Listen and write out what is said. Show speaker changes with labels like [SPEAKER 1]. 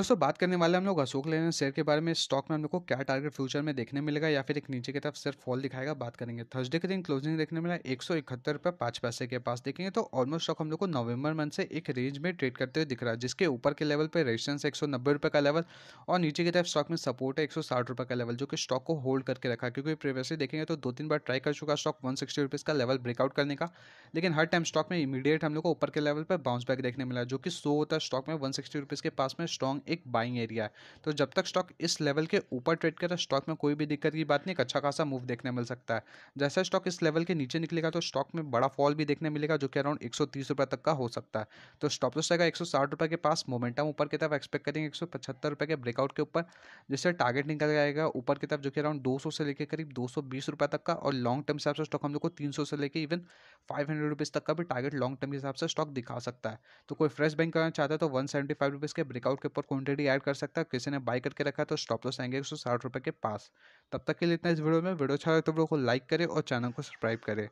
[SPEAKER 1] दोस्तों बात करने वाले हम लोग अशोक लेन शेयर के बारे में स्टॉक में हम लोग को क्या टारगेट फ्यूचर में देखने मिलेगा या फिर एक नीचे की तरफ सिर्फ फॉल दिखाएगा बात करेंगे थर्सडे के दिन क्लोजिंग देखने मिला एक सौ इकहत्तर रुपये पाँच पैसे के पास देखेंगे तो ऑलमोस्ट स्टॉक हम लोग को नवंबर मंथ से एक रेंज में ट्रेड करते हुए दिख रहा है जिसके ऊपर के लेवल पर रेजिस्टेंस एक सौ नब्बे का लेवल और नीचे की तरफ स्टॉक में सपोर्ट है एक सौ साठ का लेवल जो कि स्टॉक को होल्ड करके रखा क्योंकि प्रीवियसली देखेंगे तो दो तीन बार ट्राई कर चुका स्टॉक वन सिक्सटी रुपीज़ का लेवल ब्रेकआउट करने का लेकिन हर टाइम स्टॉक में इमीडिएट हम लोग को ऊपर के लेवल पर बाउंस बैक देखने मिला जो कि सो होता है स्टॉक में वन सिक्सटी रुपीज़ के पास में स्ट्रॉन्ग एक बाइंग एरिया है तो जब तक स्टॉक इस लेवल के ऊपर ट्रेड करे स्टॉक में कोई भी दिक्कत की बात नहीं एक अच्छा खासा मूव देखने मिल सकता है जैसा स्टॉक इस लेवल के नीचे निकलेगा तो स्टॉक में बड़ा फॉल भी देखने मिलेगा जो कि अराउंड एक सौ तक का हो सकता है तो स्टॉप लॉस रहेगा एक सौ के पास मोमेंटम ऊपर की तरफ एक्सपेक्ट करेंगे एक रुपए के ब्रेकआउट के ऊपर जिससे टारगेट निकल जाएगा ऊपर की तरफ जो कि अराउंड दो से लेकर करीब दो तक का और लॉन्ग टर्म से स्टॉक हम लोग को तीन से लेकर इवन फाइव हंड्रेड रुपीज़ तक का भी टारगेट लॉन्ग टर्म के हिसाब से स्टॉक दिखा सकता है तो कोई फ्रेश बैंक करना चाहता है तो वन सेवेंटी फाइव रुपीज़ के ब्रेकआउट के ऊपर क्वांटिटी ऐड कर सकता है किसी ने बाय करके रखा तो स्टॉप लॉस आएंगे एक सौ साठ रुपये के पास तब तक के लिए इतना इस वीडियो में वीडियो अच्छा लगे तो वीडियो को लाइक करें और चैनल को सब्सक्राइब करें